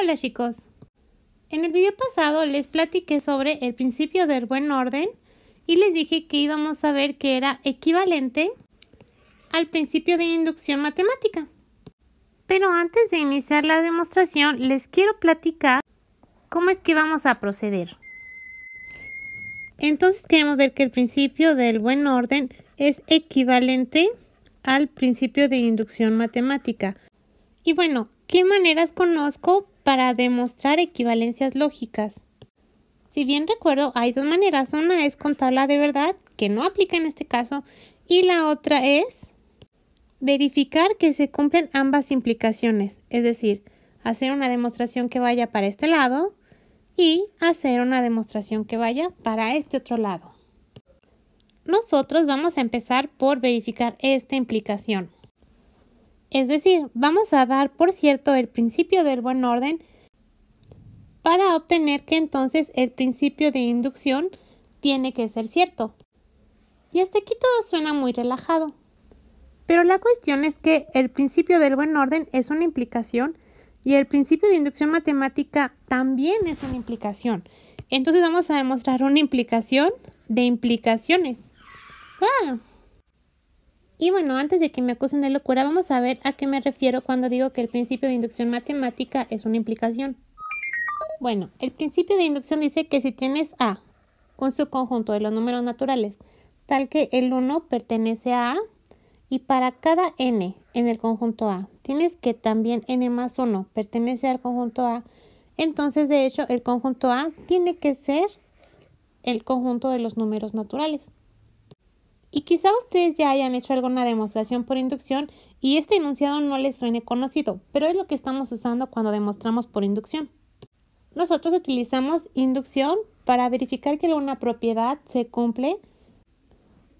Hola chicos, en el video pasado les platiqué sobre el principio del buen orden y les dije que íbamos a ver que era equivalente al principio de inducción matemática. Pero antes de iniciar la demostración les quiero platicar cómo es que vamos a proceder. Entonces queremos ver que el principio del buen orden es equivalente al principio de inducción matemática. Y bueno, ¿qué maneras conozco para demostrar equivalencias lógicas. Si bien recuerdo, hay dos maneras. Una es contarla de verdad, que no aplica en este caso, y la otra es verificar que se cumplen ambas implicaciones, es decir, hacer una demostración que vaya para este lado y hacer una demostración que vaya para este otro lado. Nosotros vamos a empezar por verificar esta implicación. Es decir, vamos a dar por cierto el principio del buen orden para obtener que entonces el principio de inducción tiene que ser cierto. Y hasta aquí todo suena muy relajado. Pero la cuestión es que el principio del buen orden es una implicación y el principio de inducción matemática también es una implicación. Entonces vamos a demostrar una implicación de implicaciones. ¡Ah! Y bueno, antes de que me acusen de locura, vamos a ver a qué me refiero cuando digo que el principio de inducción matemática es una implicación. Bueno, el principio de inducción dice que si tienes A, con su conjunto de los números naturales, tal que el 1 pertenece a A, y para cada n en el conjunto A, tienes que también n más 1 pertenece al conjunto A, entonces de hecho el conjunto A tiene que ser el conjunto de los números naturales. Y quizá ustedes ya hayan hecho alguna demostración por inducción y este enunciado no les suene conocido, pero es lo que estamos usando cuando demostramos por inducción. Nosotros utilizamos inducción para verificar que alguna propiedad se cumple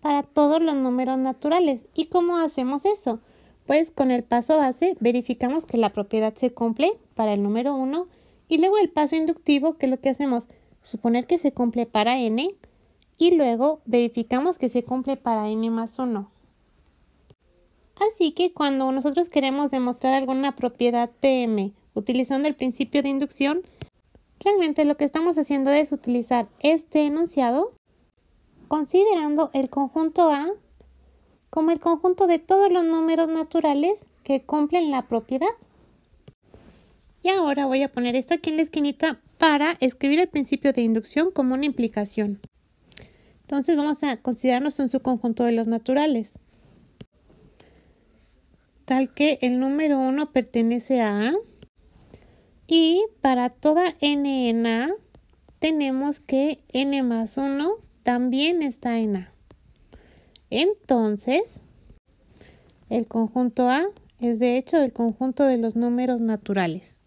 para todos los números naturales. ¿Y cómo hacemos eso? Pues con el paso base verificamos que la propiedad se cumple para el número 1 y luego el paso inductivo, que es lo que hacemos, suponer que se cumple para n y luego verificamos que se cumple para n más 1. Así que cuando nosotros queremos demostrar alguna propiedad PM utilizando el principio de inducción, realmente lo que estamos haciendo es utilizar este enunciado considerando el conjunto A como el conjunto de todos los números naturales que cumplen la propiedad. Y ahora voy a poner esto aquí en la esquinita para escribir el principio de inducción como una implicación. Entonces vamos a considerarnos un subconjunto de los naturales. Tal que el número 1 pertenece a A. Y para toda n en A, tenemos que n más 1 también está en A. Entonces, el conjunto A es de hecho el conjunto de los números naturales.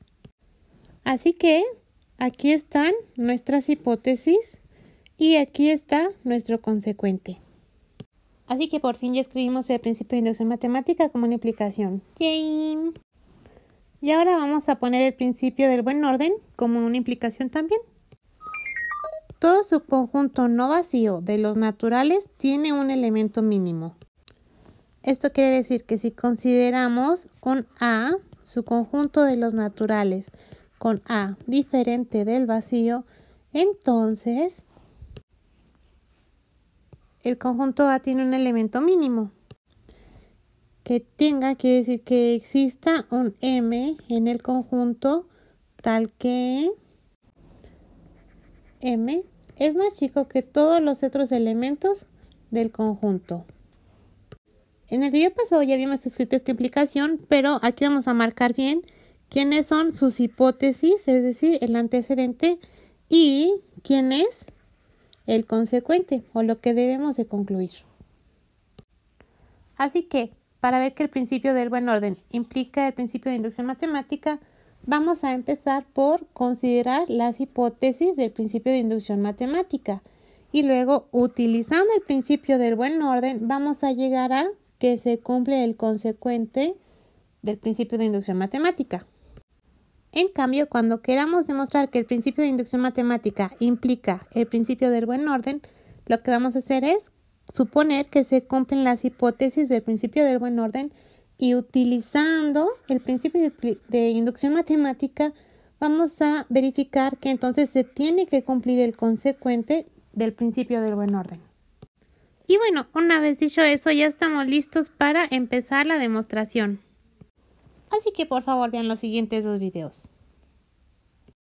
Así que aquí están nuestras hipótesis y aquí está nuestro consecuente. Así que por fin ya escribimos el principio de inducción matemática como una implicación. Y ahora vamos a poner el principio del buen orden como una implicación también. Todo subconjunto no vacío de los naturales tiene un elemento mínimo. Esto quiere decir que si consideramos un A, su conjunto de los naturales, con A diferente del vacío, entonces el conjunto A tiene un elemento mínimo. Que tenga quiere decir que exista un M en el conjunto tal que M es más chico que todos los otros elementos del conjunto. En el video pasado ya habíamos escrito esta implicación, pero aquí vamos a marcar bien quiénes son sus hipótesis, es decir, el antecedente y quién es el consecuente o lo que debemos de concluir. Así que, para ver que el principio del buen orden implica el principio de inducción matemática, vamos a empezar por considerar las hipótesis del principio de inducción matemática y luego utilizando el principio del buen orden vamos a llegar a que se cumple el consecuente del principio de inducción matemática. En cambio, cuando queramos demostrar que el principio de inducción matemática implica el principio del buen orden, lo que vamos a hacer es suponer que se cumplen las hipótesis del principio del buen orden y utilizando el principio de inducción matemática vamos a verificar que entonces se tiene que cumplir el consecuente del principio del buen orden. Y bueno, una vez dicho eso, ya estamos listos para empezar la demostración. Así que por favor vean los siguientes dos videos.